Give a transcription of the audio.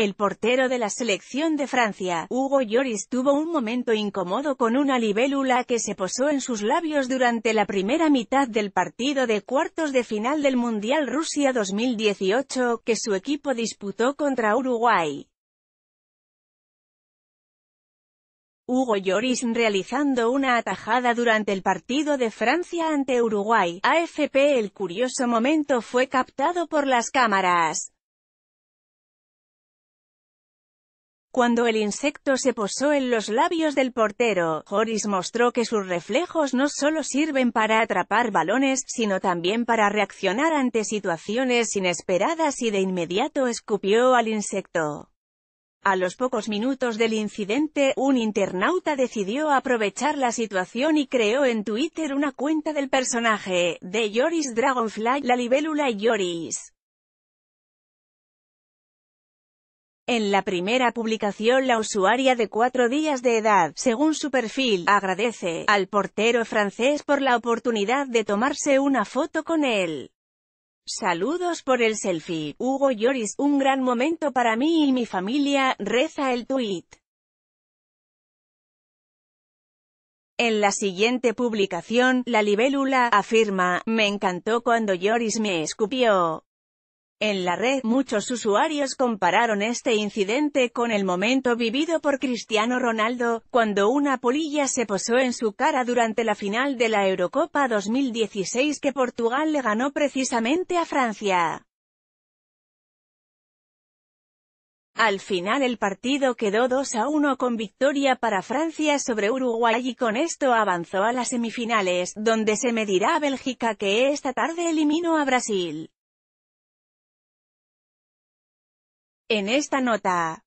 El portero de la selección de Francia, Hugo Lloris, tuvo un momento incómodo con una libélula que se posó en sus labios durante la primera mitad del partido de cuartos de final del Mundial Rusia 2018, que su equipo disputó contra Uruguay. Hugo Lloris realizando una atajada durante el partido de Francia ante Uruguay. AFP El curioso momento fue captado por las cámaras. Cuando el insecto se posó en los labios del portero, Joris mostró que sus reflejos no solo sirven para atrapar balones, sino también para reaccionar ante situaciones inesperadas y de inmediato escupió al insecto. A los pocos minutos del incidente, un internauta decidió aprovechar la situación y creó en Twitter una cuenta del personaje, de Joris Dragonfly, la libélula Joris. En la primera publicación la usuaria de cuatro días de edad, según su perfil, agradece al portero francés por la oportunidad de tomarse una foto con él. Saludos por el selfie, Hugo Lloris, un gran momento para mí y mi familia, reza el tuit. En la siguiente publicación, la libélula afirma, me encantó cuando Lloris me escupió. En la red, muchos usuarios compararon este incidente con el momento vivido por Cristiano Ronaldo, cuando una polilla se posó en su cara durante la final de la Eurocopa 2016 que Portugal le ganó precisamente a Francia. Al final el partido quedó 2 a 1 con victoria para Francia sobre Uruguay y con esto avanzó a las semifinales, donde se medirá a Bélgica que esta tarde eliminó a Brasil. En esta nota.